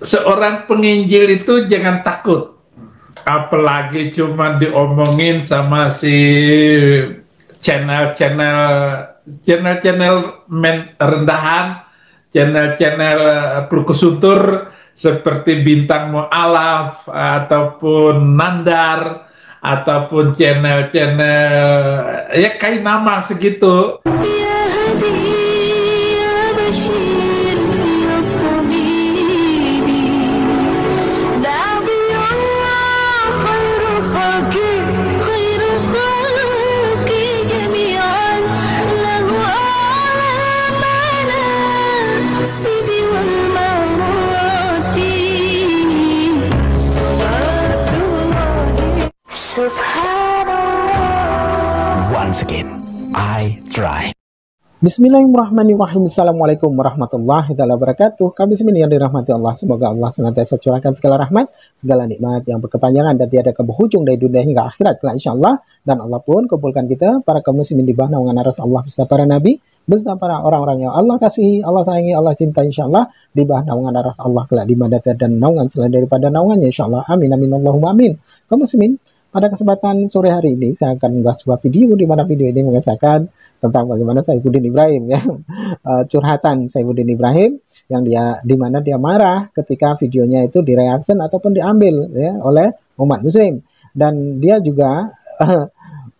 seorang penginjil itu jangan takut apalagi cuma diomongin sama si channel-channel channel-channel rendahan channel-channel eh, perkusuntur seperti bintang mualaf ataupun nandar ataupun channel-channel eh, ya kayak nama segitu. once again, I try. Bismillahirrahmanirrahim. Assalamualaikum warahmatullahi wabarakatuh. Kami semin yang dirahmati Allah. Semoga Allah senantiasa curahkan segala rahmat, segala nikmat yang berkepanjangan dan tiada keberhujung dari dunia hingga akhirat. Kelak insyaAllah. Dan Allah pun kumpulkan kita, para kaum muslimin di bawah naungan aras Allah beserta para nabi, beserta para orang-orang yang Allah kasihi, Allah sayangi, Allah cinta insyaAllah di bawah naungan aras Allah kelak di dan naungan selain daripada naungannya insyaAllah. Amin, amin, Allahumma amin. Kaum muslimin, pada kesempatan sore hari ini, saya akan membahas sebuah video di mana video ini mengisahkan tentang bagaimana Saifuddin Ibrahim ya eh, curhatan Saifuddin Ibrahim yang dia di mana dia marah ketika videonya itu direaction ataupun diambil ya oleh umat muslim dan dia juga uh,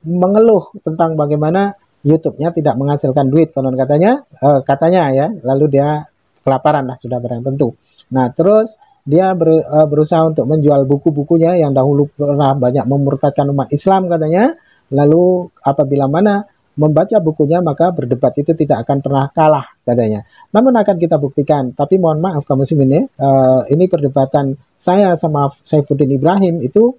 mengeluh tentang bagaimana YouTube-nya tidak menghasilkan duit konon katanya uh, katanya ya lalu dia kelaparan lah sudah barang tentu. Nah, terus dia ber, uh, eh, berusaha untuk menjual buku-bukunya yang dahulu pernah banyak memurtadkan umat Islam katanya. Lalu apabila mana membaca bukunya maka berdebat itu tidak akan pernah kalah katanya. Namun akan kita buktikan. Tapi mohon maaf kamu sih ini, uh, eh, ini perdebatan saya sama Saifuddin Ibrahim itu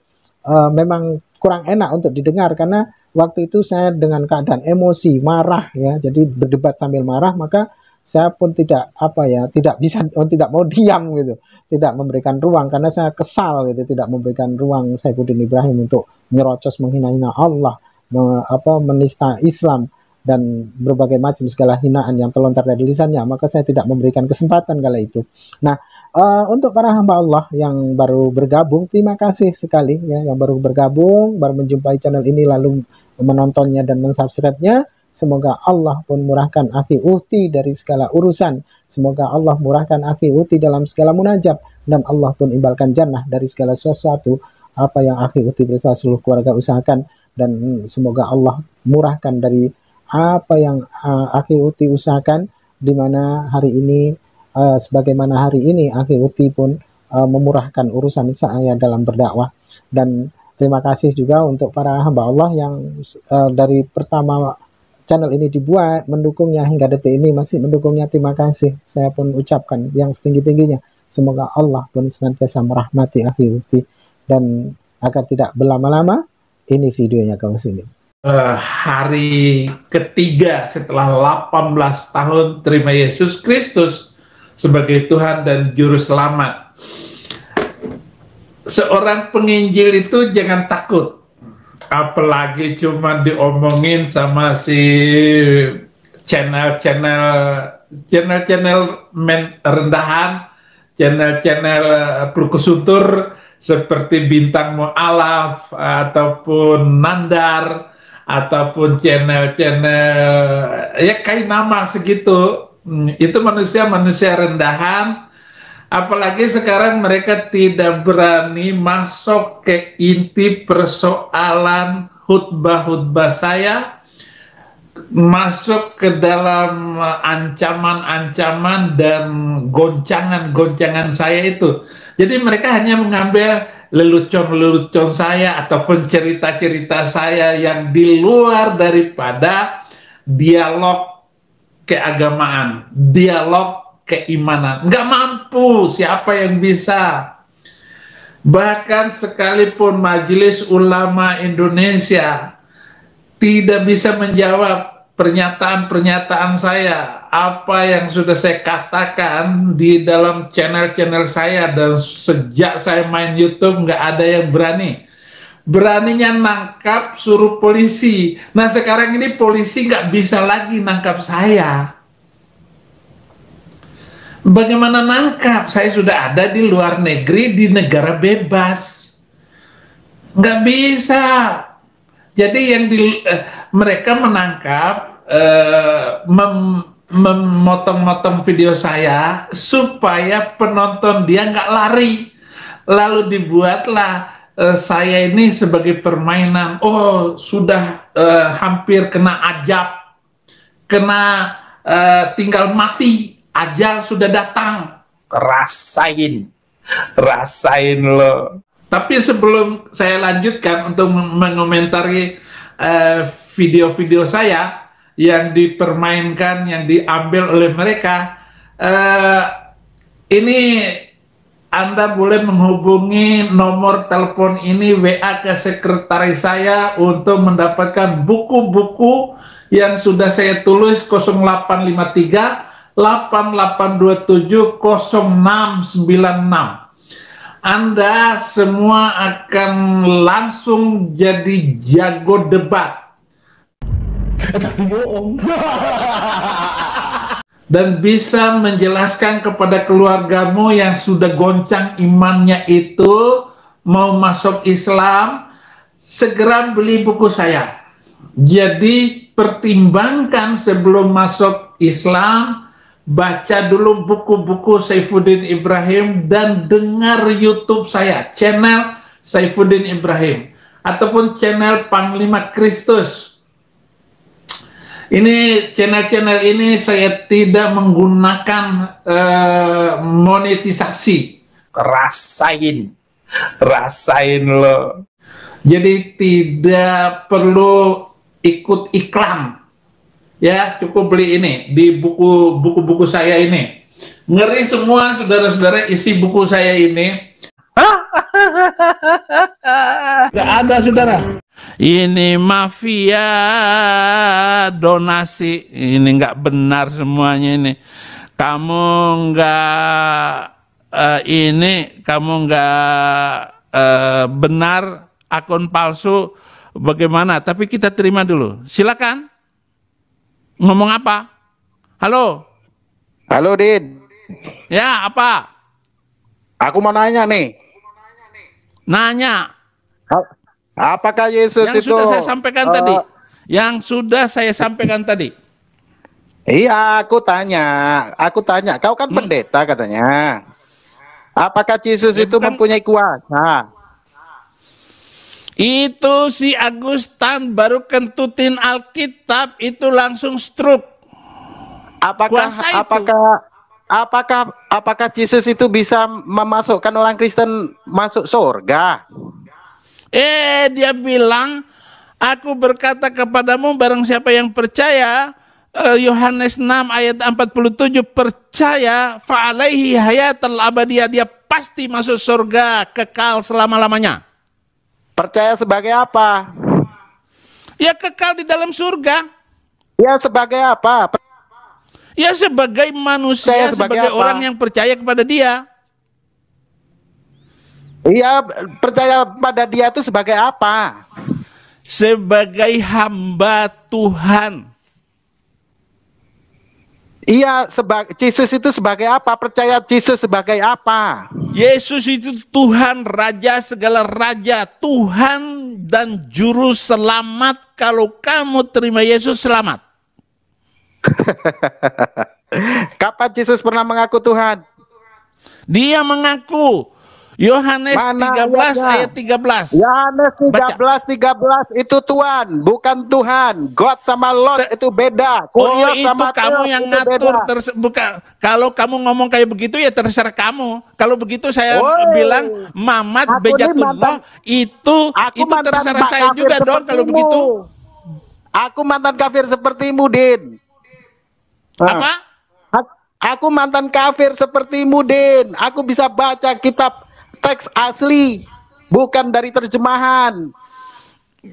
uh, memang kurang enak untuk didengar karena waktu itu saya dengan keadaan emosi, marah ya. Jadi berdebat sambil marah maka saya pun tidak apa ya tidak bisa oh, tidak mau diam gitu tidak memberikan ruang karena saya kesal gitu tidak memberikan ruang saya Saifuddin Ibrahim untuk nyerocos menghina-hina Allah me, apa menista Islam dan berbagai macam segala hinaan yang terlontar dari lisannya maka saya tidak memberikan kesempatan kala itu nah uh, untuk para hamba Allah yang baru bergabung terima kasih sekali ya yang baru bergabung baru menjumpai channel ini lalu menontonnya dan mensubscribe-nya Semoga Allah pun murahkan Afi Uti dari segala urusan. Semoga Allah murahkan Afi Uti dalam segala munajat. Dan Allah pun imbalkan jannah dari segala sesuatu. Apa yang Afi Uti bersama seluruh keluarga usahakan. Dan semoga Allah murahkan dari apa yang uh, Afi Uti usahakan. Di mana hari ini, uh, sebagaimana hari ini, Afi Uti pun uh, memurahkan urusan saya dalam berdakwah. Dan terima kasih juga untuk para hamba Allah yang uh, dari pertama channel ini dibuat, mendukungnya hingga detik ini masih mendukungnya. Terima kasih. Saya pun ucapkan yang setinggi-tingginya. Semoga Allah pun senantiasa merahmati akhirat dan agar tidak berlama-lama ini videonya kamu sini. Uh, hari ketiga setelah 18 tahun terima Yesus Kristus sebagai Tuhan dan Juru Selamat. Seorang penginjil itu jangan takut apalagi cuma diomongin sama si channel-channel channel-channel men rendahan, channel-channel eh, perkusutur seperti Bintang Mu'alaf ataupun Nandar ataupun channel-channel ya kayak nama segitu. Hmm, itu manusia-manusia rendahan Apalagi sekarang mereka tidak berani masuk ke inti persoalan khutbah-khutbah saya, masuk ke dalam ancaman-ancaman dan goncangan-goncangan saya itu. Jadi mereka hanya mengambil lelucon-lelucon saya ataupun cerita-cerita saya yang di luar daripada dialog keagamaan, dialog keimanan. Nggak mampu siapa yang bisa. Bahkan sekalipun Majelis Ulama Indonesia tidak bisa menjawab pernyataan-pernyataan saya, apa yang sudah saya katakan di dalam channel-channel saya dan sejak saya main YouTube nggak ada yang berani. Beraninya nangkap suruh polisi. Nah sekarang ini polisi nggak bisa lagi nangkap saya Bagaimana nangkap? Saya sudah ada di luar negeri, di negara bebas. Nggak bisa. Jadi yang di, eh, mereka menangkap, eh, memotong-motong video saya supaya penonton dia nggak lari. Lalu dibuatlah eh, saya ini sebagai permainan. Oh, sudah eh, hampir kena ajab, kena uh, tinggal mati. Ajal sudah datang. Rasain. Rasain lo. Tapi sebelum saya lanjutkan untuk mengomentari eh, video-video uh, saya yang dipermainkan, yang diambil oleh mereka, uh, ini anda boleh menghubungi nomor telepon ini WA ke sekretaris saya untuk mendapatkan buku-buku yang sudah saya tulis 0853 88270696. Anda semua akan langsung jadi jago debat. Tapi bohong. Dan bisa menjelaskan kepada keluargamu yang sudah goncang imannya itu mau masuk Islam, segera beli buku saya. Jadi pertimbangkan sebelum masuk Islam, baca dulu buku-buku Saifuddin Ibrahim dan dengar YouTube saya, channel Saifuddin Ibrahim ataupun channel Panglima Kristus. Ini channel-channel ini saya tidak menggunakan uh, monetisasi. Rasain, rasain loh. Jadi tidak perlu ikut iklan ya cukup beli ini di buku buku saya ini ngeri semua saudara-saudara isi buku saya ini nggak ada saudara ini mafia donasi ini nggak benar semuanya ini kamu nggak uh, ini kamu nggak uh, benar akun palsu bagaimana tapi kita terima dulu silakan ngomong apa? Halo. Halo, Din. Ya, apa? Aku mau nanya nih. Nanya. Apakah Yesus yang itu sudah saya sampaikan uh, tadi? Yang sudah saya sampaikan tadi. Iya, aku tanya. Aku tanya, kau kan pendeta katanya. Apakah Yesus ya, itu bukan, mempunyai kuasa? Itu si Agustan baru kentutin Alkitab itu langsung stroke. Apakah apakah apakah apakah Yesus itu bisa memasukkan orang Kristen masuk surga? Eh, dia bilang, "Aku berkata kepadamu barang siapa yang percaya, eh, Yohanes 6 ayat 47 percaya fa'alaihi hayatal abadiyah dia pasti masuk surga kekal selama-lamanya. Percaya sebagai apa? Ya kekal di dalam surga. Ya sebagai apa? Ya sebagai manusia, sebagai, sebagai orang yang percaya kepada dia. Iya, percaya pada dia itu sebagai apa? Sebagai hamba Tuhan. Iya, sebagai Yesus itu sebagai apa? Percaya Yesus sebagai apa? Yesus itu Tuhan raja segala raja, Tuhan dan juru selamat. Kalau kamu terima Yesus selamat. Kapan Yesus pernah mengaku Tuhan? Dia mengaku Yohanes 13 ayatnya? ayat 13. Yohanes 13 Baca. 13 itu Tuhan, bukan Tuhan. God sama Lord itu beda. Kurios oh, itu sama kamu yang ngatur terbuka. kalau kamu ngomong kayak begitu ya terserah kamu. Kalau begitu saya Oi. bilang Mamat aku Bejatullah itu aku itu terserah saya juga dong kalau begitu. Aku mantan kafir sepertimu, Din. Ah. Apa? Aku mantan kafir seperti Din. Aku bisa baca kitab teks asli, bukan dari terjemahan.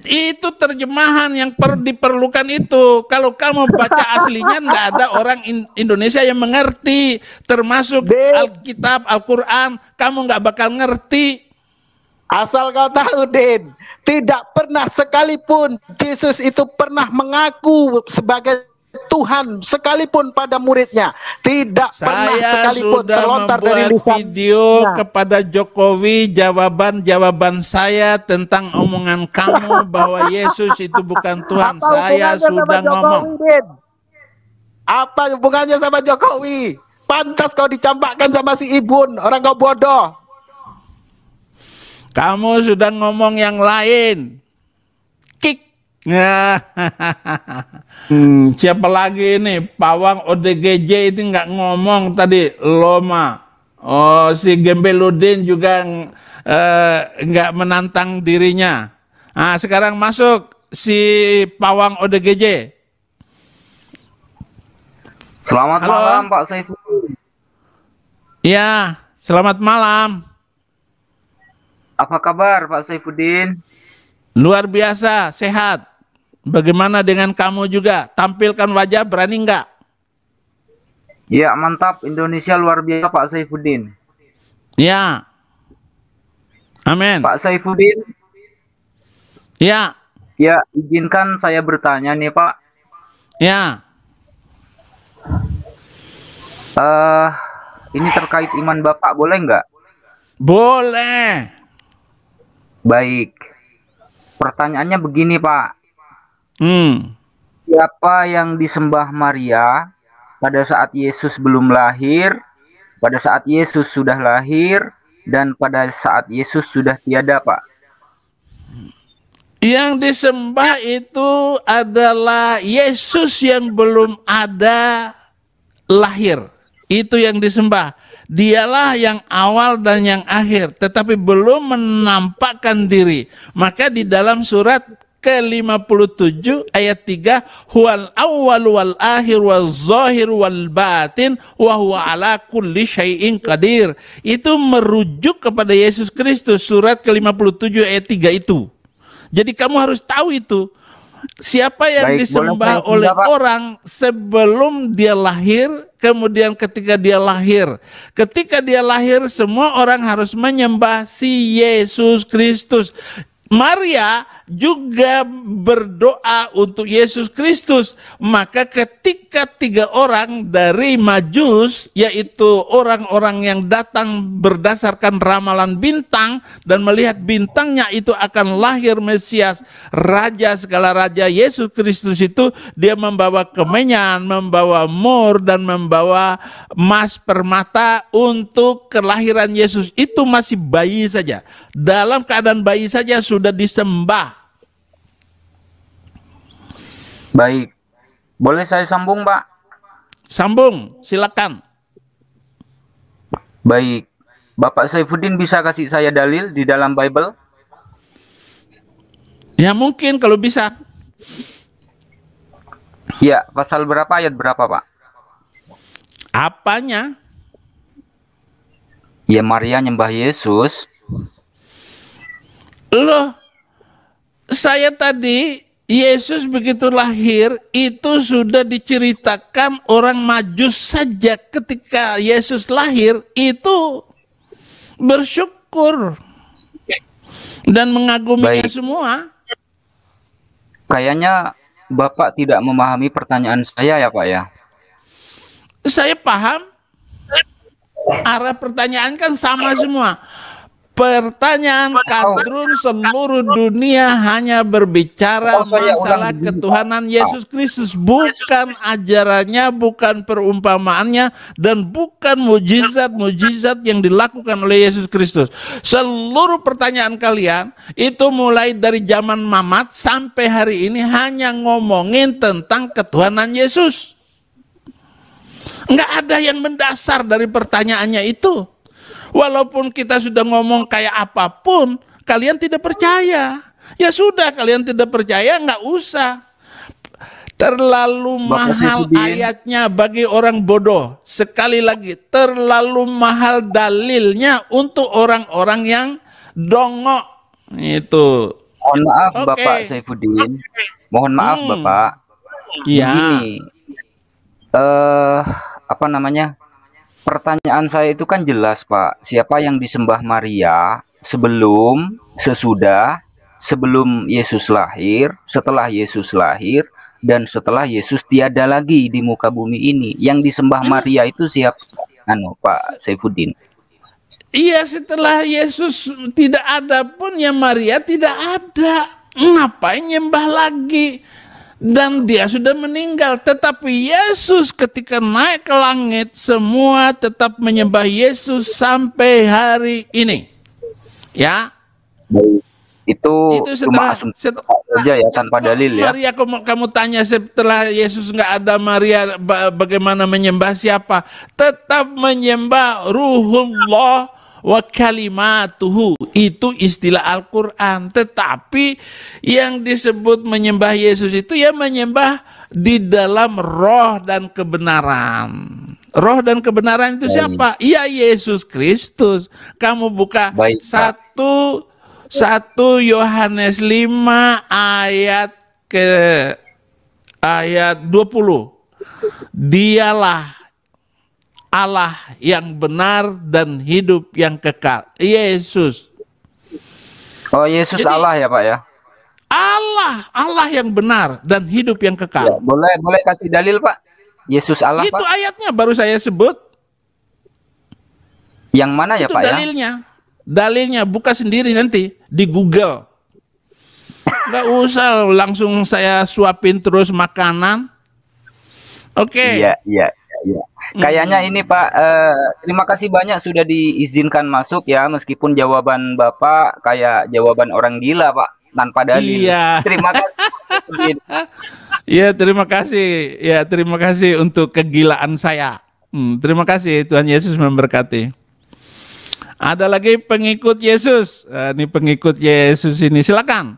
Itu terjemahan yang per, diperlukan itu. Kalau kamu baca aslinya, tidak ada orang in, Indonesia yang mengerti, termasuk Alkitab, Al-Quran. Kamu nggak bakal ngerti. Asal kau tahu, Din, tidak pernah sekalipun Yesus itu pernah mengaku sebagai Tuhan sekalipun pada muridnya tidak Saya pernah sekalipun sudah terlontar dari lisan video kepada Jokowi jawaban-jawaban saya tentang omongan kamu bahwa Yesus itu bukan Tuhan apa saya sudah ngomong apa hubungannya sama Jokowi pantas kau dicampakkan sama si Ibun orang kau bodoh kamu sudah ngomong yang lain hmm, siapa lagi ini? Pawang ODGJ itu nggak ngomong tadi. Loma. Oh, si Gembeludin juga eh, nggak uh, menantang dirinya. Nah, sekarang masuk si Pawang ODGJ. Selamat Halo. malam Pak Saiful. Ya, selamat malam. Apa kabar Pak Saifuddin? Luar biasa, sehat. Bagaimana dengan kamu juga? Tampilkan wajah, berani enggak? Ya, mantap. Indonesia luar biasa, Pak Saifuddin. Ya. Amin. Pak Saifuddin. Ya. Ya, izinkan saya bertanya nih, Pak. Ya. Uh, ini terkait iman Bapak, boleh enggak? Boleh. Baik. Pertanyaannya begini, Pak. Hmm. Siapa yang disembah Maria pada saat Yesus belum lahir, pada saat Yesus sudah lahir, dan pada saat Yesus sudah tiada, Pak? Yang disembah itu adalah Yesus yang belum ada lahir. Itu yang disembah. Dialah yang awal dan yang akhir, tetapi belum menampakkan diri. Maka di dalam surat ke-57 ayat 3 huwal awwal wal akhir wal zahir wal batin wa huwa ala kulli syai'in qadir itu merujuk kepada Yesus Kristus surat ke-57 ayat 3 itu jadi kamu harus tahu itu siapa yang Baik, disembah saya, oleh tidak, orang sebelum dia lahir, kemudian ketika dia lahir. Ketika dia lahir, semua orang harus menyembah si Yesus Kristus. Maria juga berdoa untuk Yesus Kristus. Maka ketika tiga orang dari Majus, yaitu orang-orang yang datang berdasarkan ramalan bintang dan melihat bintangnya itu akan lahir Mesias, Raja segala Raja Yesus Kristus itu, dia membawa kemenyan, membawa mur, dan membawa emas permata untuk kelahiran Yesus. Itu masih bayi saja. Dalam keadaan bayi saja sudah disembah Baik. Boleh saya sambung, Pak? Sambung, silakan. Baik. Bapak Saifuddin bisa kasih saya dalil di dalam Bible? Ya mungkin kalau bisa. Ya, pasal berapa ayat berapa, Pak? Apanya? Ya Maria nyembah Yesus. Loh, saya tadi Yesus begitu lahir itu sudah diceritakan orang majus saja ketika Yesus lahir itu bersyukur dan mengaguminya semua. Kayaknya Bapak tidak memahami pertanyaan saya ya Pak ya. Saya paham. Arah pertanyaan kan sama semua Pertanyaan kadrun seluruh dunia hanya berbicara masalah ketuhanan Yesus Kristus, bukan ajarannya, bukan perumpamaannya, dan bukan mujizat-mujizat yang dilakukan oleh Yesus Kristus. Seluruh pertanyaan kalian itu mulai dari zaman Mamat sampai hari ini hanya ngomongin tentang ketuhanan Yesus. Nggak ada yang mendasar dari pertanyaannya itu. Walaupun kita sudah ngomong kayak apapun, kalian tidak percaya. Ya sudah, kalian tidak percaya, nggak usah. Terlalu mahal ayatnya bagi orang bodoh. Sekali lagi, terlalu mahal dalilnya untuk orang-orang yang dongok. Itu. Mohon maaf okay. Bapak Saifuddin. Mohon maaf hmm. Bapak. Iya. Eh uh, apa namanya? Pertanyaan saya itu kan jelas, Pak. Siapa yang disembah Maria sebelum, sesudah, sebelum Yesus lahir, setelah Yesus lahir, dan setelah Yesus tiada lagi di muka bumi ini. Yang disembah Maria itu siapa? Anu, Pak Saifuddin. Iya, setelah Yesus tidak ada pun ya Maria tidak ada. Ngapain nyembah lagi? dan dia sudah meninggal. Tetapi Yesus ketika naik ke langit, semua tetap menyembah Yesus sampai hari ini. Ya. Itu, itu setelah, cuma setelah saja ya tanpa dalil ya. Maria kamu, kamu tanya setelah Yesus nggak ada Maria bagaimana menyembah siapa? Tetap menyembah Ruhullah wa kalimatuhu itu istilah Al-Qur'an tetapi yang disebut menyembah Yesus itu ya menyembah di dalam roh dan kebenaran. Roh dan kebenaran itu siapa? Iya Yesus Kristus. Kamu buka Baik, satu satu Yohanes 5 ayat ke ayat 20. Dialah Allah yang benar dan hidup yang kekal. Yesus. Oh, Yesus Jadi, Allah ya, Pak ya? Allah, Allah yang benar dan hidup yang kekal. Ya, boleh, boleh kasih dalil, Pak? Yesus Allah, Itu Pak? ayatnya baru saya sebut. Yang mana ya, Itu Pak dalilnya. ya? Dalilnya, dalilnya buka sendiri nanti di Google. Enggak usah langsung saya suapin terus makanan. Oke. Okay. Iya, iya ya. Kayaknya ini Pak, eh, terima kasih banyak sudah diizinkan masuk ya, meskipun jawaban Bapak kayak jawaban orang gila Pak, tanpa dalil. Iya. Terima kasih. Iya, terima kasih. Ya, terima kasih untuk kegilaan saya. Hmm, terima kasih Tuhan Yesus memberkati. Ada lagi pengikut Yesus. Eh, ini pengikut Yesus ini. Silakan.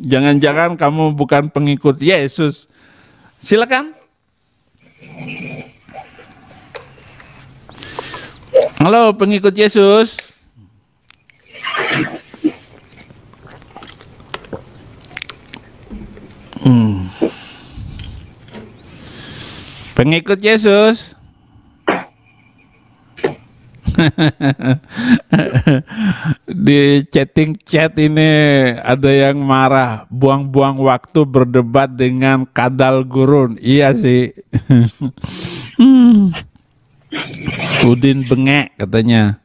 Jangan-jangan kamu bukan pengikut Yesus. Silakan. Halo pengikut Yesus. Hmm. Pengikut Yesus. di chatting chat ini ada yang marah buang-buang waktu berdebat dengan kadal gurun iya sih hmm. Udin bengek katanya.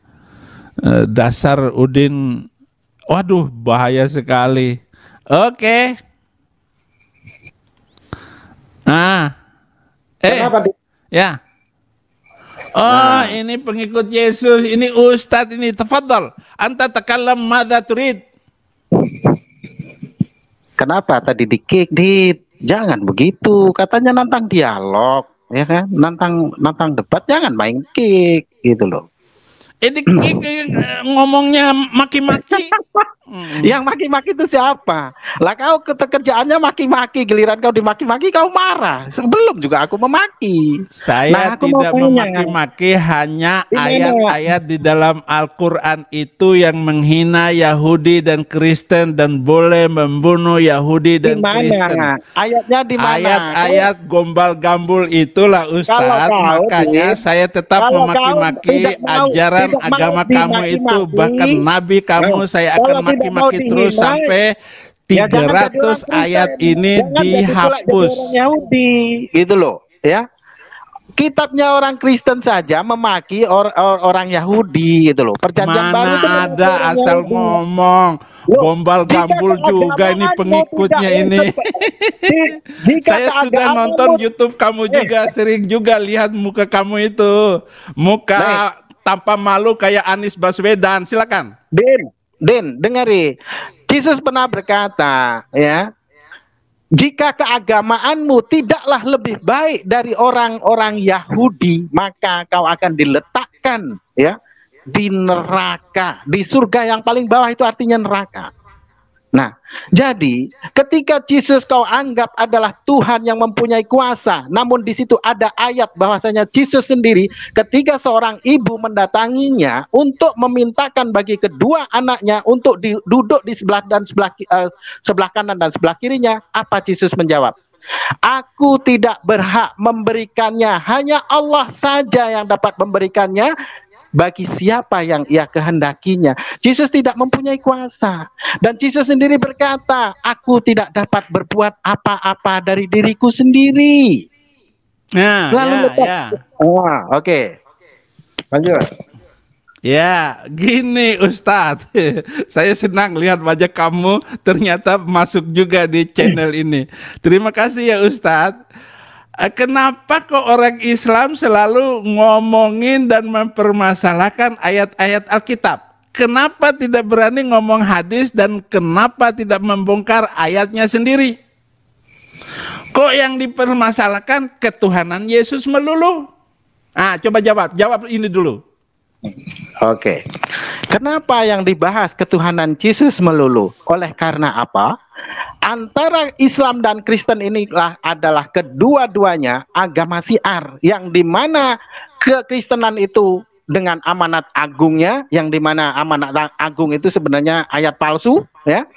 Eh, dasar Udin, waduh bahaya sekali. Oke. Okay. Nah, eh, ya. Oh, nah. ini pengikut Yesus, ini Ustadz, ini tefadol Anta tekalam mada turid. Kenapa tadi dikik jangan begitu. Katanya nantang dialog ya kan nantang nantang debat jangan main kick gitu loh ini ngomongnya maki-maki. Yang maki-maki itu siapa? Lah kau kerjaannya maki-maki, giliran kau dimaki-maki kau marah. Sebelum juga aku memaki. Saya nah, aku tidak memaki-maki hanya ayat-ayat di dalam Al-Qur'an itu yang menghina Yahudi dan Kristen dan boleh membunuh Yahudi dan dimana? Kristen. Ayatnya di mana? Ayat-ayat gombal gambul itulah Ustaz, makanya kau, saya tetap memaki-maki ajaran bukan agama kamu itu, bahkan nabi kamu oh, saya akan maki-maki terus sampai 300 ya ayat kita, ini dihapus. Yahudi, gitu loh, ya. Kitabnya orang Kristen saja memaki or, or, orang Yahudi gitu loh. Perjanjian Mana baru itu ada asal Yahudi. ngomong. gombal Bombal gambul juga ini pengikutnya ini. Saya sudah nonton YouTube kamu eh. juga, sering juga lihat muka kamu itu. Muka tanpa malu kayak Anies Baswedan. Silakan. Den, Din, dengari. Yesus pernah berkata, ya, jika keagamaanmu tidaklah lebih baik dari orang-orang Yahudi, maka kau akan diletakkan ya di neraka, di surga yang paling bawah itu artinya neraka. Nah, jadi ketika Yesus kau anggap adalah Tuhan yang mempunyai kuasa, namun di situ ada ayat bahwasanya Yesus sendiri ketika seorang ibu mendatanginya untuk memintakan bagi kedua anaknya untuk duduk di sebelah dan sebelah uh, sebelah kanan dan sebelah kirinya, apa Yesus menjawab? Aku tidak berhak memberikannya, hanya Allah saja yang dapat memberikannya bagi siapa yang ia kehendakinya. Yesus tidak mempunyai kuasa. Dan Yesus sendiri berkata, aku tidak dapat berbuat apa-apa dari diriku sendiri. Nah, Lalu ya, lepas. ya. Ah, oke. Okay. Lanjut. Ya, gini Ustadz, saya senang lihat wajah kamu ternyata masuk juga di channel ini. Terima kasih ya Ustadz. Eh, kenapa kok orang Islam selalu ngomongin dan mempermasalahkan ayat-ayat Alkitab? Kenapa tidak berani ngomong hadis dan kenapa tidak membongkar ayatnya sendiri? Kok yang dipermasalahkan ketuhanan Yesus melulu? Ah, coba jawab, jawab ini dulu. Oke. Kenapa yang dibahas ketuhanan Yesus melulu? Oleh karena apa? Antara Islam dan Kristen inilah adalah kedua-duanya agama siar yang dimana kekristenan itu dengan amanat agungnya yang dimana amanat agung itu sebenarnya ayat palsu ya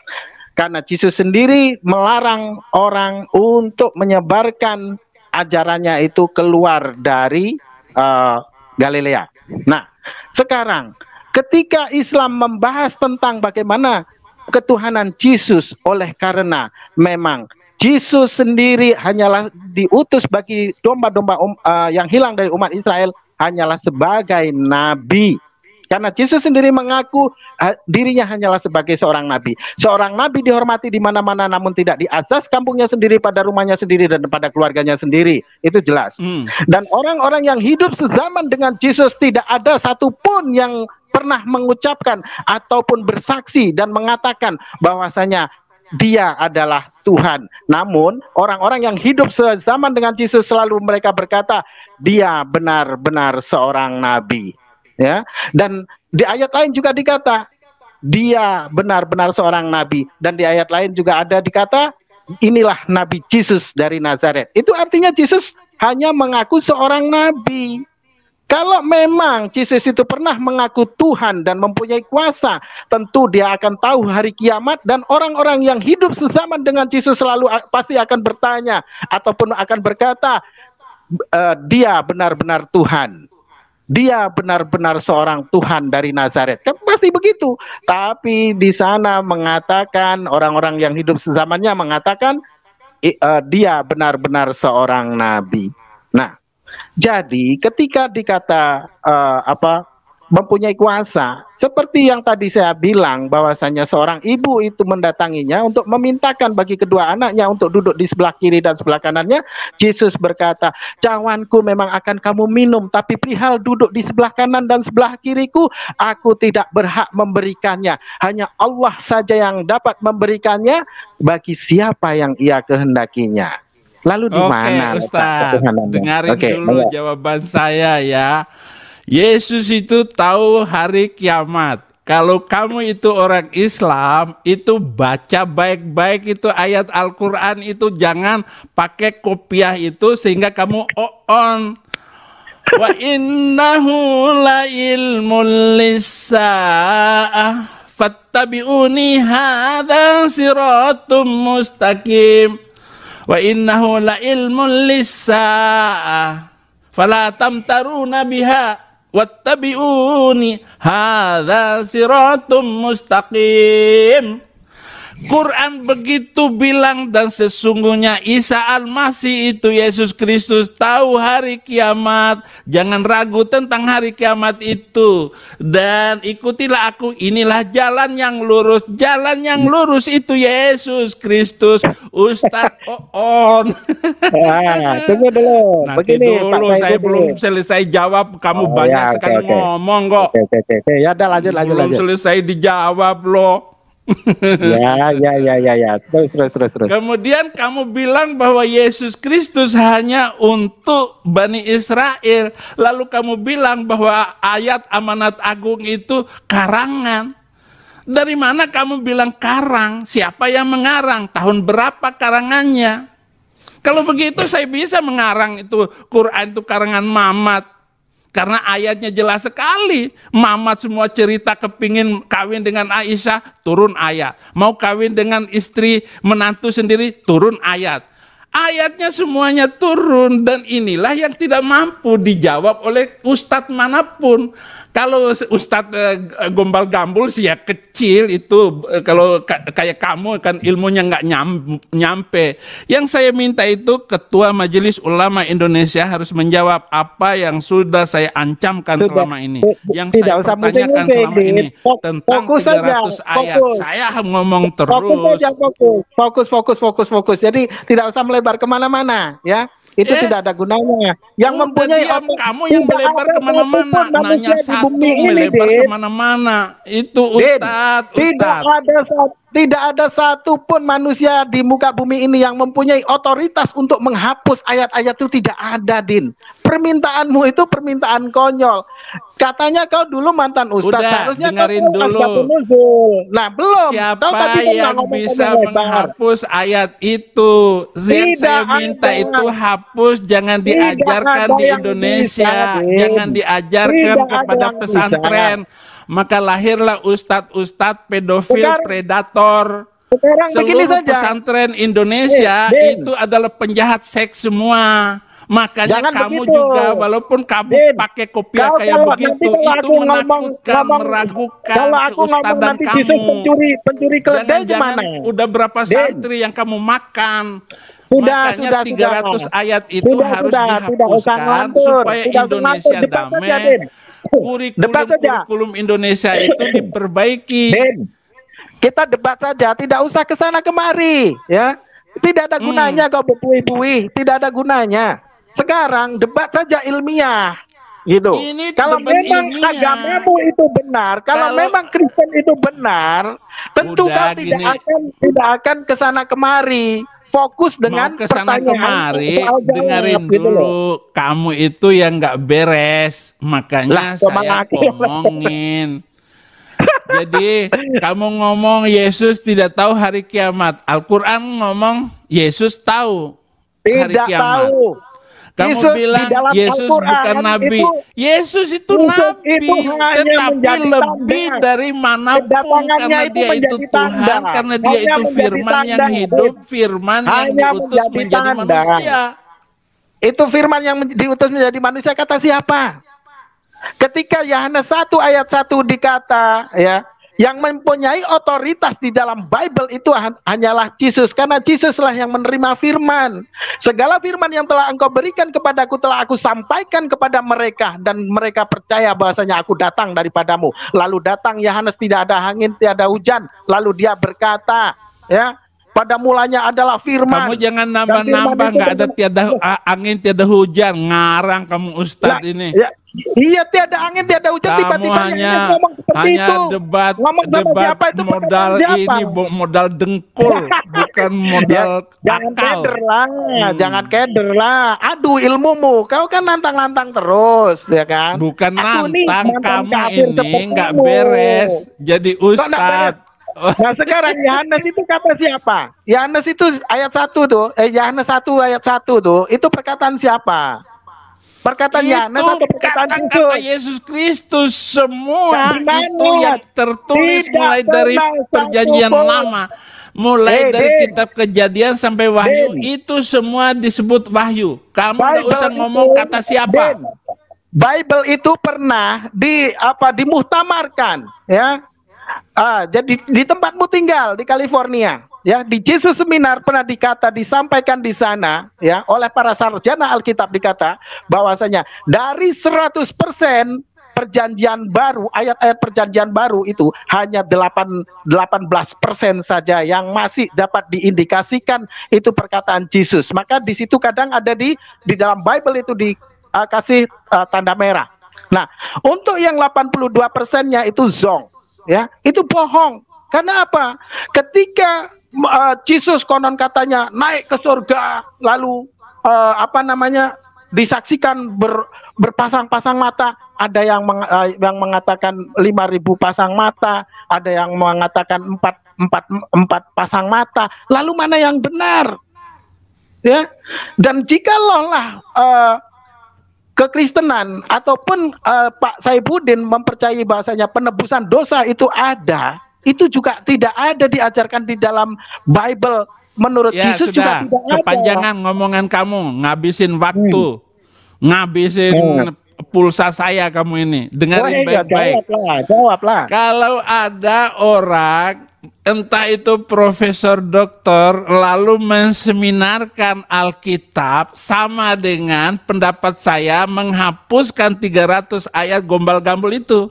karena Yesus sendiri melarang orang untuk menyebarkan ajarannya itu keluar dari uh, Galilea. Nah, sekarang, ketika Islam membahas tentang bagaimana ketuhanan Yesus oleh karena memang Yesus sendiri hanyalah diutus bagi domba-domba um, uh, yang hilang dari umat Israel hanyalah sebagai nabi karena Yesus sendiri mengaku dirinya hanyalah sebagai seorang nabi. Seorang nabi dihormati di mana-mana namun tidak di asas kampungnya sendiri, pada rumahnya sendiri dan pada keluarganya sendiri. Itu jelas. Hmm. Dan orang-orang yang hidup sezaman dengan Yesus tidak ada satupun yang pernah mengucapkan ataupun bersaksi dan mengatakan bahwasanya dia adalah Tuhan. Namun, orang-orang yang hidup sezaman dengan Yesus selalu mereka berkata, dia benar-benar seorang nabi ya dan di ayat lain juga dikata dia benar-benar seorang nabi dan di ayat lain juga ada dikata inilah nabi Yesus dari Nazaret itu artinya Yesus hanya mengaku seorang nabi kalau memang Yesus itu pernah mengaku Tuhan dan mempunyai kuasa, tentu dia akan tahu hari kiamat dan orang-orang yang hidup sesama dengan Yesus selalu pasti akan bertanya ataupun akan berkata e, dia benar-benar Tuhan dia benar-benar seorang Tuhan dari Nazaret. Kan pasti begitu. Tapi di sana mengatakan orang-orang yang hidup sezamannya mengatakan uh, dia benar-benar seorang nabi. Nah, jadi ketika dikata uh, apa mempunyai kuasa. Seperti yang tadi saya bilang bahwasanya seorang ibu itu mendatanginya untuk memintakan bagi kedua anaknya untuk duduk di sebelah kiri dan sebelah kanannya. Yesus berkata, cawanku memang akan kamu minum, tapi perihal duduk di sebelah kanan dan sebelah kiriku, aku tidak berhak memberikannya. Hanya Allah saja yang dapat memberikannya bagi siapa yang ia kehendakinya. Lalu di mana? Oke, Ustaz, dengarin okay, dulu ayo. jawaban saya ya. Yesus itu tahu hari kiamat. Kalau kamu itu orang Islam, itu baca baik-baik itu ayat Al-Quran itu jangan pakai kopiah itu sehingga kamu on. Wa innahu la ilmul lisaah fattabi'uni hadha siratum mustaqim. Wa innahu la ilmul lisaah fala tamtaruna biha wattabi'uni hadza siratum mustaqim Quran begitu bilang dan sesungguhnya Isa Al-Masih itu Yesus Kristus tahu hari kiamat. Jangan ragu tentang hari kiamat itu. Dan ikutilah aku, inilah jalan yang lurus. Jalan yang lurus itu Yesus Kristus. Ustadz Oon. Oh, ah, tunggu dulu. Nanti dulu, saya belum selesai jawab. Kamu oh, banyak ya, sekali ngomong kok. Ya udah lanjut, lanjut, belum lanjut. Belum selesai dijawab loh ya, ya, ya, ya, ya. Terus, terus, terus, terus. Kemudian kamu bilang bahwa Yesus Kristus hanya untuk Bani Israel. Lalu kamu bilang bahwa ayat amanat agung itu karangan. Dari mana kamu bilang karang? Siapa yang mengarang? Tahun berapa karangannya? Kalau begitu saya bisa mengarang itu Quran itu karangan Mamat karena ayatnya jelas sekali. Mamat semua cerita kepingin kawin dengan Aisyah, turun ayat. Mau kawin dengan istri menantu sendiri, turun ayat. Ayatnya semuanya turun dan inilah yang tidak mampu dijawab oleh ustadz manapun. Kalau Ustadz uh, Gombal Gambul sih ya kecil itu uh, kalau kayak kamu kan ilmunya nggak nyam nyampe. Yang saya minta itu Ketua Majelis Ulama Indonesia harus menjawab apa yang sudah saya ancamkan sudah. selama ini, yang Tidak saya pertanyakan selama ini tentang fokus 300 saja. ayat. Fokus. Saya ngomong terus. fokus, fokus, fokus, fokus. Jadi tidak usah melebar kemana-mana, ya itu eh? tidak ada gunanya. Yang Udah mempunyai diam, otak kamu yang melebar kemana-mana, nanya satu melebar kemana-mana. Itu ustad, ustad. Tidak ada tidak ada satupun manusia di muka bumi ini yang mempunyai otoritas untuk menghapus ayat-ayat itu tidak ada, Din. Permintaanmu itu permintaan konyol. Katanya kau dulu mantan ustaz, Udah, harusnya dengerin kau dulu. Nah, belum. Siapa kau tadi yang bisa menghapus ayat itu? Zin, saya minta itu hapus, jangan Tidak diajarkan di Indonesia, bisa, jangan diajarkan Tidak kepada pesantren. Bisa. Maka lahirlah ustadz-ustadz pedofil Bukan. predator. Sekarang Seluruh pesantren Indonesia eh, itu adalah penjahat seks semua Makanya Jangan kamu begitu. juga walaupun kamu Din, pakai kopiah kalau kayak kalau begitu nanti kalau itu aku menakutkan, ngomong, meragukan kalau aku ngomong nanti kamu. pencuri pencuri keledai gimana? Udah berapa Din. santri yang kamu makan? Sudah, Makanya sudah, 300 sudah. ayat itu sudah, harus sudah, dihapuskan sudah, sudah, supaya sudah, Indonesia sudah, damai. Kurikulum-kurikulum Indonesia itu diperbaiki. Din, kita debat saja, tidak usah ke sana kemari, ya. Tidak ada hmm. gunanya hmm. kau berbuih-buih, tidak ada gunanya. Sekarang debat saja ilmiah gitu. Ini kalau memang ilmiah. agamamu itu benar, kalau, kalau memang Kristen itu benar, tentu kau tidak gini. akan tidak akan ke sana kemari. Fokus dengan ke kesana kemari, dengerin gitu dulu. Loh. Kamu itu yang nggak beres, makanya lah, saya ngomongin. Jadi kamu ngomong Yesus tidak tahu hari kiamat. Al-Quran ngomong Yesus tahu. Tidak hari kiamat. tahu kamu Yesus bilang Yesus bukan nabi. Itu, Yesus itu nabi, itu tetapi lebih tanda. dari manapun karena dia itu Tuhan, tanda. karena dia hanya itu firman yang hidup, firman hanya yang diutus menjadi, menjadi manusia. Itu firman yang diutus menjadi manusia kata siapa? Ketika Yohanes 1 ayat 1 dikata ya, yang mempunyai otoritas di dalam Bible itu hanyalah Yesus karena Yesuslah yang menerima firman. Segala firman yang telah engkau berikan kepadaku telah aku sampaikan kepada mereka dan mereka percaya bahasanya aku datang daripadamu. Lalu datang Yohanes tidak ada angin, tidak ada hujan, lalu dia berkata, ya, pada mulanya adalah firman. Kamu jangan nambah-nambah, nggak ada tiada angin, tiada hujan, ngarang kamu Ustadz nah, ini. Ya, Iya, tiada angin, tiada hujan, tiba-tiba hanya ngomong seperti hanya itu. debat, ngomong debat siapa itu modal siapa? ini modal dengkul, bukan modal Jangan jangan keder lah, hmm. jangan keder lah. Aduh ilmumu, kau kan lantang-lantang terus, ya kan? Bukan Aku nantang, nih, kamu ini nggak beres, jadi ustad Nah sekarang Yohanes itu kata siapa? Yohanes itu ayat satu tuh, eh Yohanes satu ayat satu tuh, itu perkataan siapa? Perkataan itu Yohanes atau perkataan kata, -kata Yesus? Yesus Kristus semua itu yang tertulis Tidak mulai dari perjanjian pun. lama mulai hey, dari kitab kejadian sampai wahyu itu semua disebut wahyu kamu tidak usah ngomong kata siapa Bible itu pernah di apa dimuhtamarkan ya Ah, jadi di tempatmu tinggal di California, ya di Jesus Seminar pernah dikata disampaikan di sana, ya oleh para sarjana Alkitab dikata bahwasanya dari 100% perjanjian baru, ayat-ayat perjanjian baru itu hanya 8 18% saja yang masih dapat diindikasikan itu perkataan Jesus. Maka di situ kadang ada di di dalam Bible itu dikasih uh, uh, tanda merah. Nah, untuk yang 82 persennya itu zonk ya itu bohong karena apa ketika uh, Yesus konon katanya naik ke surga lalu uh, apa namanya disaksikan ber, berpasang-pasang mata ada yang meng, uh, yang mengatakan 5000 pasang mata ada yang mengatakan 4 4 4 pasang mata lalu mana yang benar ya dan jika lah uh, kekristenan ataupun uh, Pak Saibudin mempercayai bahasanya penebusan dosa itu ada, itu juga tidak ada diajarkan di dalam Bible menurut ya, Yesus sudah. juga tidak ada. Kepanjangan ngomongan kamu, ngabisin waktu, hmm. ngabisin hmm. pulsa saya kamu ini. Dengarin oh, iya, iya, baik-baik. Jawablah, jawablah. Kalau ada orang entah itu profesor doktor lalu menseminarkan Alkitab sama dengan pendapat saya menghapuskan 300 ayat gombal-gambul itu.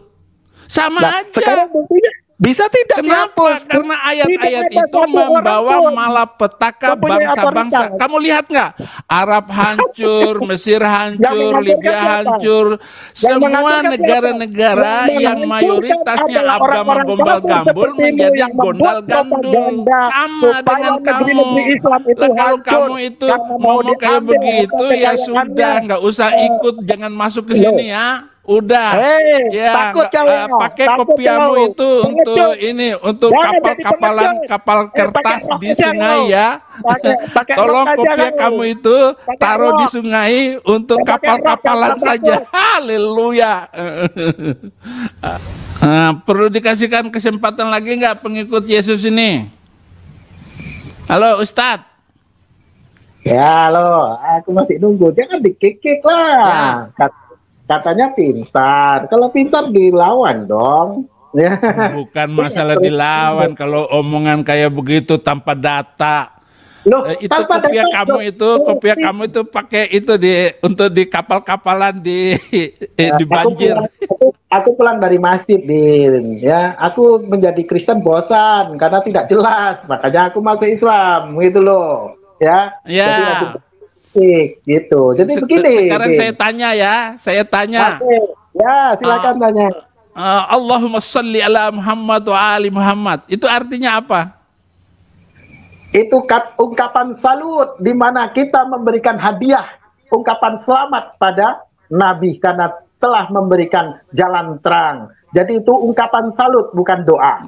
Sama nah, aja. Sekarang buktinya bisa tidak Kenapa? Karena ayat-ayat itu membawa malapetaka bangsa-bangsa. Kamu lihat nggak? Arab hancur, Mesir hancur, Libya hancur. Semua negara-negara yang mayoritasnya agama gombal gambul menjadi gondal gandum. Sama dengan kamu. kalau kamu itu mau kayak begitu ya sudah, nggak usah eh, ikut, jangan masuk ke sini ya. Udah. Hey, ya, takut kalau uh, eh, pakai kopiamu kalau. itu pengecut. untuk ini untuk kapal-kapalan kapal eh, kertas eh, di sungai ya. Pake, Tolong kopi kamu itu taruh lo. di sungai untuk eh, kapal-kapalan saja. Haleluya. nah, perlu dikasihkan kesempatan lagi nggak pengikut Yesus ini? Halo Ustadz. Ya, halo. Aku masih nunggu. Jangan dikikik lah. Ya katanya pintar. Kalau pintar dilawan dong. Ya. Bukan masalah dilawan kalau omongan kayak begitu tanpa data. Loh, eh, itu tanpa kopiah data, kamu itu kopiah kamu itu pakai itu di untuk di kapal-kapalan di ya, eh, di banjir. Aku pulang, aku, pulang dari masjid, Din. Ya, aku menjadi Kristen bosan karena tidak jelas, makanya aku masuk Islam gitu loh. Ya. Ya. Jadi, aku, politik gitu. Jadi Se begini. Sekarang begini. saya tanya ya, saya tanya. Oke. Ya, silakan uh, tanya. Uh, Allahumma sholli ala Muhammad wa ali Muhammad. Itu artinya apa? Itu kat, ungkapan salut di mana kita memberikan hadiah, ungkapan selamat pada Nabi karena telah memberikan jalan terang. Jadi itu ungkapan salut bukan doa.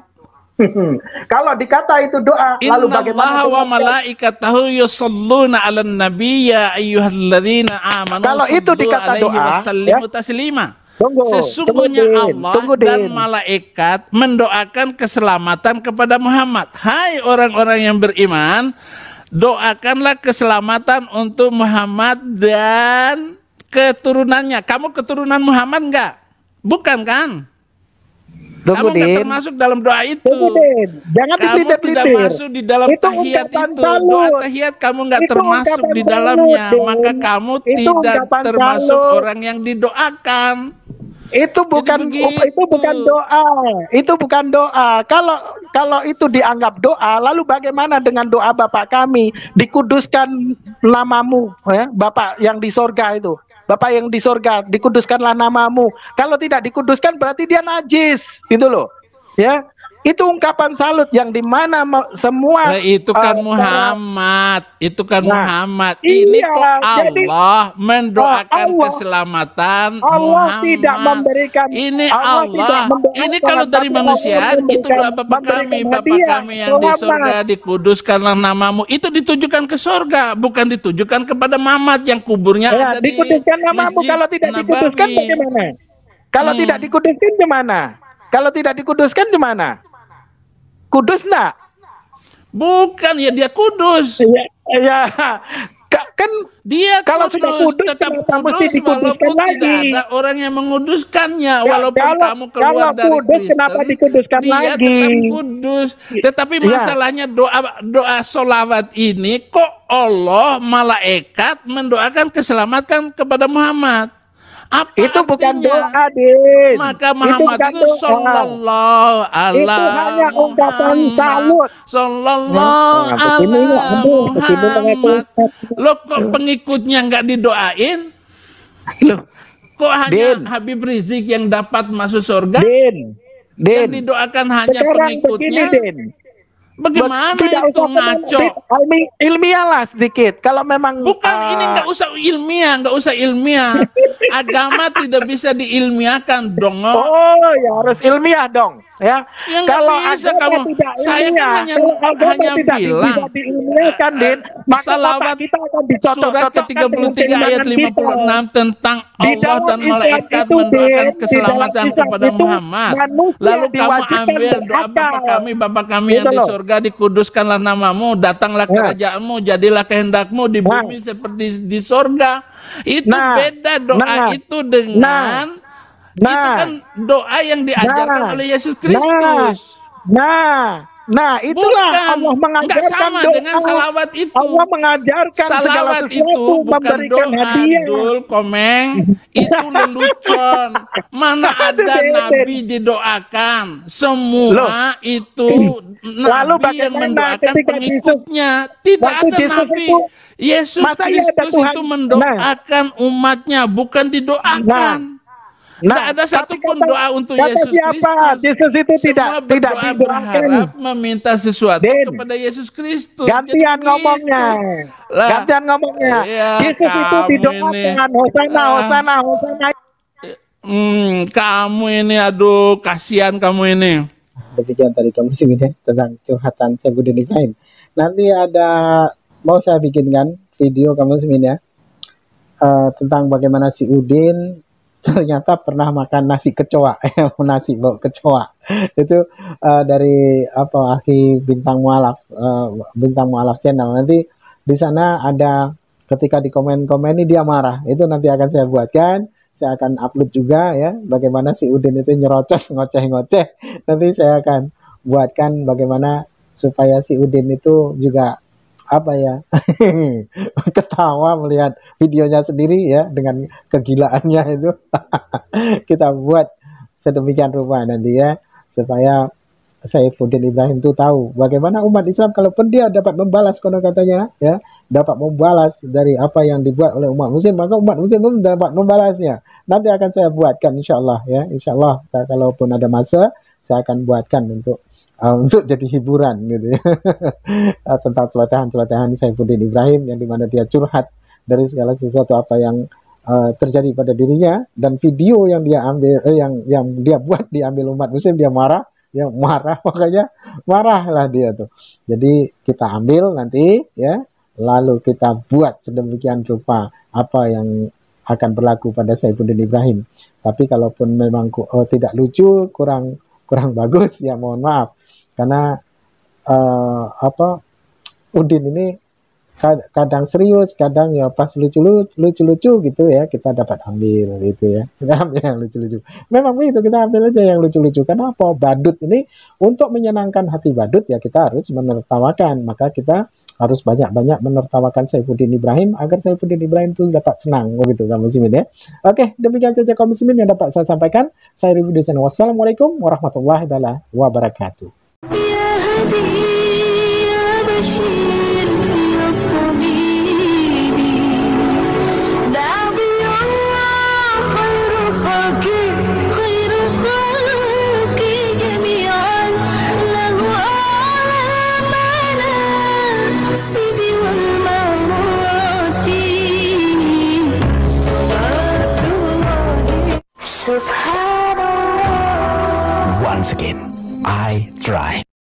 Kalau dikata itu doa, lalu bagaimana? Allah wa malaikatahu yusalluna 'alan nabiyya ayyuhalladzina amanu. Kalau itu dikata doa, ya. taslima. Tunggu, Sesungguhnya tunggu din, Allah tunggu dan malaikat mendoakan keselamatan kepada Muhammad. Hai orang-orang yang beriman, doakanlah keselamatan untuk Muhammad dan keturunannya. Kamu keturunan Muhammad enggak? Bukan kan? Tunggu, Kamu nggak termasuk dalam doa itu. Tunggu, din. Jangan kamu tidak tidak masuk di dalam itu tahiyat itu. Doa tahiyat kamu nggak termasuk di dalamnya. Kalut, Maka kamu itu tidak termasuk kalut. orang yang didoakan. Itu bukan itu bukan doa. Itu bukan doa. Kalau kalau itu dianggap doa, lalu bagaimana dengan doa Bapak kami? Dikuduskan namamu, ya, Bapak yang di sorga itu. Bapak yang di surga, dikuduskanlah namamu. Kalau tidak dikuduskan berarti dia najis, gitu loh. Ya, itu ungkapan salut yang dimana semua nah, itu kan uh, Muhammad, itu kan nah, Muhammad. Ini iya, kok Allah jadi, mendoakan oh, Allah, keselamatan Allah Muhammad. tidak memberikan ini Allah, Allah ini kalau dari manusia itu berapa Bapak kami, Bapak kami yang di surga dikuduskanlah namamu. Itu ditujukan ke surga, bukan ditujukan kepada Muhammad yang kuburnya ya, ada dikuduskan di namamu kalau tidak Nabawi. dikuduskan bagaimana? Kalau hmm. tidak dikuduskan gimana? Kalau tidak dikuduskan gimana? kudus enggak? Bukan ya dia kudus. Iya. Ya. Kan dia kalau kudus, sudah kudus tetap kudus walaupun lagi. tidak ada orang yang menguduskannya ya, walaupun kalau, kamu keluar kalau dari kudus, Kristen, kenapa dikuduskan dia lagi? tetap kudus. Tetapi iya. masalahnya doa doa solawat ini kok Allah malaikat mendoakan keselamatan kepada Muhammad. Apa itu bukan doa, Din. Maka Muhammad itu, itu sallallahu alaihi Itu hanya ungkapan salut. Sallallahu nah, alaihi Muhammad. Lo kok pengikutnya enggak didoain? Loh, kok hanya Din. Habib Rizik yang dapat masuk surga? Din. Din. Yang didoakan hanya Sekarang pengikutnya? Begini, Bagaimana tidak itu ngaco? Ilmi, ilmiah lah sedikit. Kalau memang bukan uh, ini nggak usah ilmiah, nggak usah ilmiah. Agama tidak bisa diilmiahkan dong. Oh. oh ya harus ilmiah dong. Ya, ya kalau bisa kamu, saya kan hanya hanya tidak bilang bisa diilmiahkan, eh, Din. Maka salawat kita akan dicocok surat ke 33 ayat 56 kita. tentang Allah dan malaikat itu, mendoakan keselamatan kepada Muhammad. Lalu kamu ambil doa Bapak kami, Bapak kami gitu yang di surga surga, dikuduskanlah namamu, datanglah nah. kerajaanmu, jadilah kehendakmu di nah. bumi seperti di sorga. Itu nah. beda doa nah. itu dengan Nah. itu kan doa yang diajarkan nah. oleh Yesus Kristus. Nah. nah. Nah, itulah bukan. Allah mengajarkan sama doa. dengan salawat itu. Allah mengajarkan salawat segala itu bukan doa, hadiah. Dul, komeng, itu lelucon. Mana ada nabi didoakan? Semua Loh. itu Lalu nabi yang mendoakan pengikutnya. Tidak ada nabi. Itu, Yesus iya Kristus itu nah. mendoakan nah. umatnya, bukan didoakan. Nah. Nah, tidak ada satupun kata, doa untuk kata Yesus siapa? Kristus. Yesus itu tidak Semua tidak berharap meminta sesuatu Din. kepada Yesus Kristus. Gantian Jadi ngomongnya. Lah, Gantian ngomongnya. Ya, Yesus itu tidak dengan Hosana, ah. Hosana, Hosana. Hmm, kamu ini aduh kasihan kamu ini. Demikian tadi kamu sih ya, tentang curhatan saya Budi lain. Nanti ada mau saya bikinkan video kamu semin ya uh, tentang bagaimana si Udin ternyata pernah makan nasi kecoa nasi bau kecoa itu uh, dari apa aki bintang mualaf uh, bintang mualaf channel nanti di sana ada ketika di komen-komen ini dia marah itu nanti akan saya buatkan saya akan upload juga ya bagaimana si Udin itu nyerocos ngoceh-ngoceh nanti saya akan buatkan bagaimana supaya si Udin itu juga apa ya ketawa melihat videonya sendiri ya dengan kegilaannya itu kita buat sedemikian rupa nanti ya supaya Saifuddin Ibrahim itu tahu bagaimana umat Islam kalaupun dia dapat membalas konon katanya ya dapat membalas dari apa yang dibuat oleh umat muslim maka umat muslim pun dapat membalasnya nanti akan saya buatkan insyaallah ya insyaallah kalaupun ada masa saya akan buatkan untuk Ah, untuk jadi hiburan gitu ya ah, tentang celotehan-celotehan Saifuddin Ibrahim yang dimana dia curhat dari segala sesuatu apa yang uh, terjadi pada dirinya dan video yang dia ambil eh, yang yang dia buat diambil umat muslim dia marah ya marah makanya marahlah dia tuh jadi kita ambil nanti ya lalu kita buat sedemikian rupa apa yang akan berlaku pada Saifuddin Ibrahim tapi kalaupun memang oh, tidak lucu kurang kurang bagus ya mohon maaf karena uh, apa Udin ini kadang serius, kadang ya pas lucu-lucu, lucu-lucu gitu ya kita dapat ambil gitu ya. Kita ambil yang lucu-lucu. Memang begitu kita ambil aja yang lucu-lucu. Karena apa? Badut ini untuk menyenangkan hati badut ya kita harus menertawakan. Maka kita harus banyak-banyak menertawakan Saifuddin Ibrahim agar Saifuddin Ibrahim itu dapat senang begitu oh, kan muslimin ya. Oke, demikian saja kaum muslimin yang dapat saya sampaikan. Saya Rifudin Wassalamualaikum warahmatullahi wabarakatuh. skin. I try.